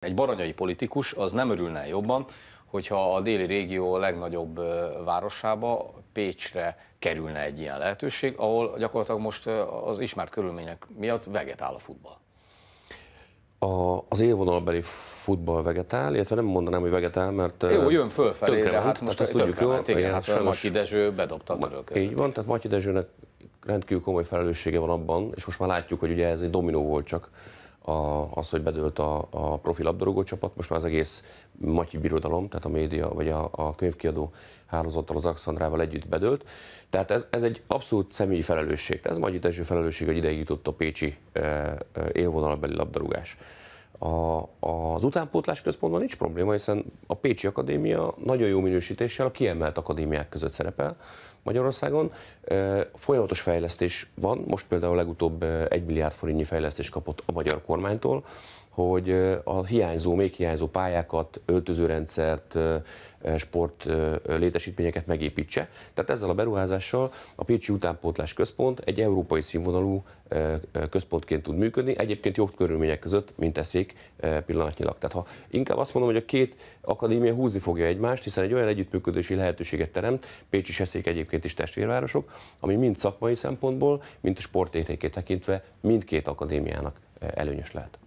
Egy baranyai politikus az nem örülne jobban, hogyha a déli régió legnagyobb városába, Pécsre kerülne egy ilyen lehetőség, ahol gyakorlatilag most az ismert körülmények miatt vegetál a futball. A, az élvonalbeli futball vegetál, illetve nem mondanám, hogy vegetál, mert... Jó, jön fölfelé, de hát most ezt tudjuk, hogy igen, hát sajnos, Matyi Dezső bedobta a Így van, tehát Matyi Dezsőnek rendkívül komoly felelőssége van abban, és most már látjuk, hogy ugye ez egy dominó volt csak, a, az, hogy bedőlt a, a profi labdarúgó csapat, most már az egész matyi birodalom, tehát a média vagy a, a könyvkiadó hálózattal, az Alexandrával együtt bedőlt. Tehát ez, ez egy abszolút személyi felelősség. Ez Magyi Dezső felelősség, hogy ideig jutott a pécsi e, e, élvonalbeli labdarúgás. A, az utánpótlás központban nincs probléma, hiszen a Pécsi Akadémia nagyon jó minősítéssel a kiemelt akadémiák között szerepel Magyarországon. Folyamatos fejlesztés van, most például legutóbb egy milliárd forintnyi fejlesztés kapott a magyar kormánytól, hogy a hiányzó, még hiányzó pályákat, öltözőrendszert, sport létesítményeket megépítse. Tehát ezzel a beruházással a Pécsi Utánpótlás Központ egy európai színvonalú központként tud működni, egyébként jobb körülmények között, mint teszik pillanatnyilag. Tehát ha inkább azt mondom, hogy a két akadémia húzni fogja egymást, hiszen egy olyan együttműködési lehetőséget teremt, pécsi és Eszék egyébként is testvérvárosok, ami mind szakmai szempontból, mind a sportértékét tekintve mindkét akadémiának előnyös lehet.